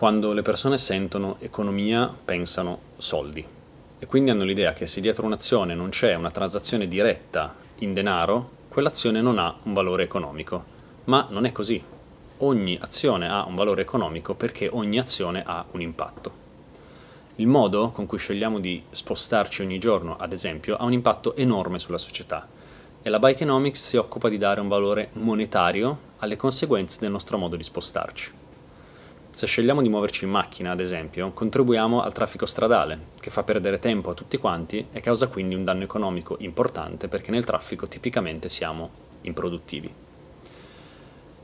Quando le persone sentono economia pensano soldi e quindi hanno l'idea che se dietro un'azione non c'è una transazione diretta in denaro, quell'azione non ha un valore economico. Ma non è così. Ogni azione ha un valore economico perché ogni azione ha un impatto. Il modo con cui scegliamo di spostarci ogni giorno, ad esempio, ha un impatto enorme sulla società e la Bike si occupa di dare un valore monetario alle conseguenze del nostro modo di spostarci. Se scegliamo di muoverci in macchina, ad esempio, contribuiamo al traffico stradale, che fa perdere tempo a tutti quanti e causa quindi un danno economico importante perché nel traffico tipicamente siamo improduttivi.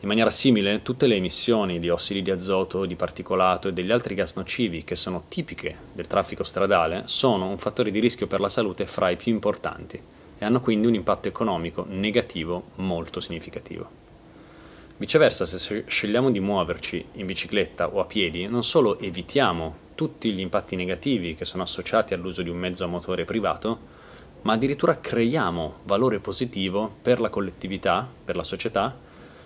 In maniera simile, tutte le emissioni di ossidi di azoto, di particolato e degli altri gas nocivi che sono tipiche del traffico stradale sono un fattore di rischio per la salute fra i più importanti e hanno quindi un impatto economico negativo molto significativo. Viceversa, se scegliamo di muoverci in bicicletta o a piedi, non solo evitiamo tutti gli impatti negativi che sono associati all'uso di un mezzo a motore privato, ma addirittura creiamo valore positivo per la collettività, per la società,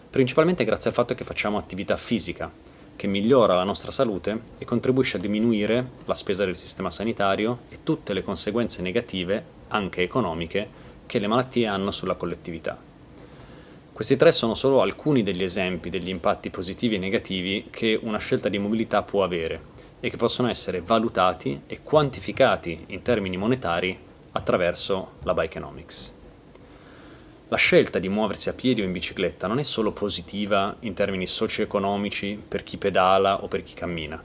principalmente grazie al fatto che facciamo attività fisica, che migliora la nostra salute e contribuisce a diminuire la spesa del sistema sanitario e tutte le conseguenze negative, anche economiche, che le malattie hanno sulla collettività. Questi tre sono solo alcuni degli esempi degli impatti positivi e negativi che una scelta di mobilità può avere e che possono essere valutati e quantificati in termini monetari attraverso la Bikenomics. La scelta di muoversi a piedi o in bicicletta non è solo positiva in termini socio-economici per chi pedala o per chi cammina,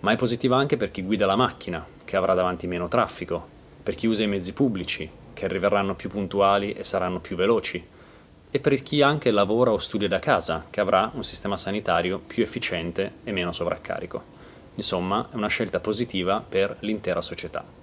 ma è positiva anche per chi guida la macchina, che avrà davanti meno traffico, per chi usa i mezzi pubblici, che arriveranno più puntuali e saranno più veloci, e per chi anche lavora o studia da casa, che avrà un sistema sanitario più efficiente e meno sovraccarico. Insomma, è una scelta positiva per l'intera società.